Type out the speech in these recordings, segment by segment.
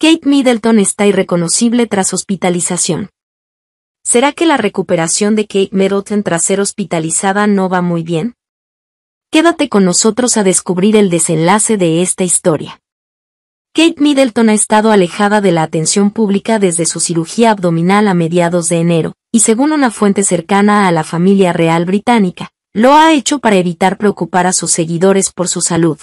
Kate Middleton está irreconocible tras hospitalización. ¿Será que la recuperación de Kate Middleton tras ser hospitalizada no va muy bien? Quédate con nosotros a descubrir el desenlace de esta historia. Kate Middleton ha estado alejada de la atención pública desde su cirugía abdominal a mediados de enero, y según una fuente cercana a la familia real británica, lo ha hecho para evitar preocupar a sus seguidores por su salud.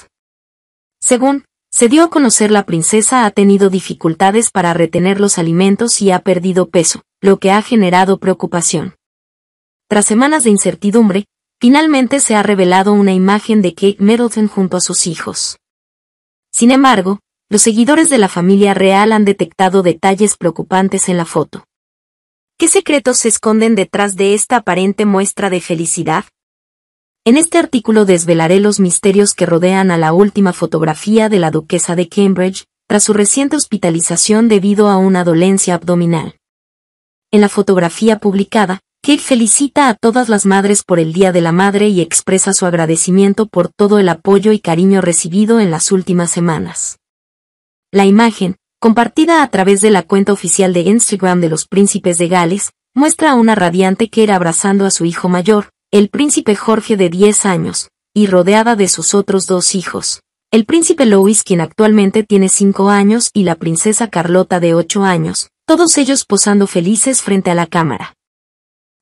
Según se dio a conocer la princesa ha tenido dificultades para retener los alimentos y ha perdido peso, lo que ha generado preocupación. Tras semanas de incertidumbre, finalmente se ha revelado una imagen de Kate Middleton junto a sus hijos. Sin embargo, los seguidores de la familia real han detectado detalles preocupantes en la foto. ¿Qué secretos se esconden detrás de esta aparente muestra de felicidad? En este artículo desvelaré los misterios que rodean a la última fotografía de la duquesa de Cambridge, tras su reciente hospitalización debido a una dolencia abdominal. En la fotografía publicada, Kate felicita a todas las madres por el Día de la Madre y expresa su agradecimiento por todo el apoyo y cariño recibido en las últimas semanas. La imagen, compartida a través de la cuenta oficial de Instagram de los Príncipes de Gales, muestra a una radiante Kate abrazando a su hijo mayor, el príncipe Jorge de 10 años, y rodeada de sus otros dos hijos, el príncipe Louis quien actualmente tiene 5 años y la princesa Carlota de 8 años, todos ellos posando felices frente a la cámara.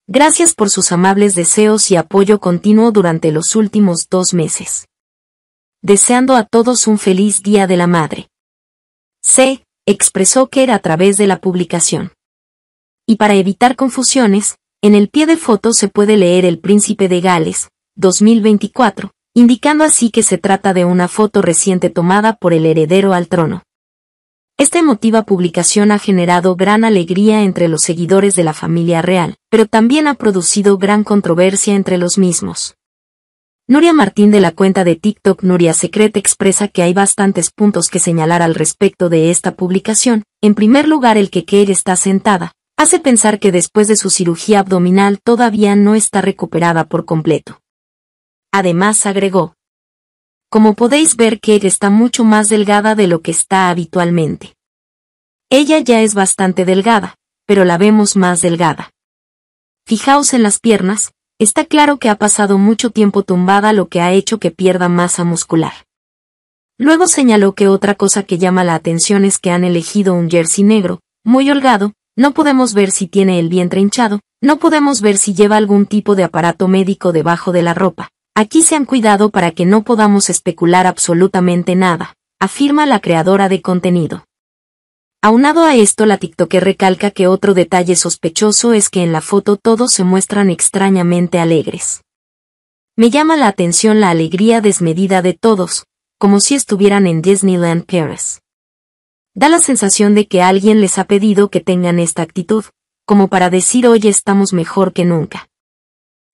Gracias por sus amables deseos y apoyo continuo durante los últimos dos meses. Deseando a todos un feliz Día de la Madre. C. expresó que era a través de la publicación. Y para evitar confusiones, en el pie de foto se puede leer El Príncipe de Gales, 2024, indicando así que se trata de una foto reciente tomada por el heredero al trono. Esta emotiva publicación ha generado gran alegría entre los seguidores de la familia real, pero también ha producido gran controversia entre los mismos. Nuria Martín de la cuenta de TikTok Nuria Secret expresa que hay bastantes puntos que señalar al respecto de esta publicación. En primer lugar, el que Keir está sentada, hace pensar que después de su cirugía abdominal todavía no está recuperada por completo. Además agregó, como podéis ver Kate está mucho más delgada de lo que está habitualmente. Ella ya es bastante delgada, pero la vemos más delgada. Fijaos en las piernas, está claro que ha pasado mucho tiempo tumbada lo que ha hecho que pierda masa muscular. Luego señaló que otra cosa que llama la atención es que han elegido un jersey negro, muy holgado, no podemos ver si tiene el vientre hinchado, no podemos ver si lleva algún tipo de aparato médico debajo de la ropa. Aquí se han cuidado para que no podamos especular absolutamente nada, afirma la creadora de contenido. Aunado a esto, la TikToker recalca que otro detalle sospechoso es que en la foto todos se muestran extrañamente alegres. Me llama la atención la alegría desmedida de todos, como si estuvieran en Disneyland Paris. Da la sensación de que alguien les ha pedido que tengan esta actitud, como para decir hoy estamos mejor que nunca.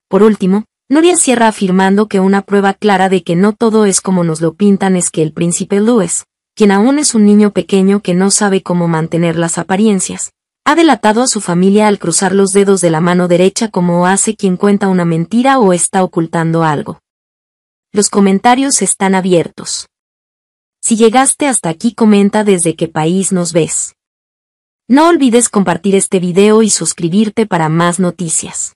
Por último, Nuria cierra afirmando que una prueba clara de que no todo es como nos lo pintan es que el príncipe Luis, quien aún es un niño pequeño que no sabe cómo mantener las apariencias, ha delatado a su familia al cruzar los dedos de la mano derecha como hace quien cuenta una mentira o está ocultando algo. Los comentarios están abiertos. Si llegaste hasta aquí comenta desde qué país nos ves. No olvides compartir este video y suscribirte para más noticias.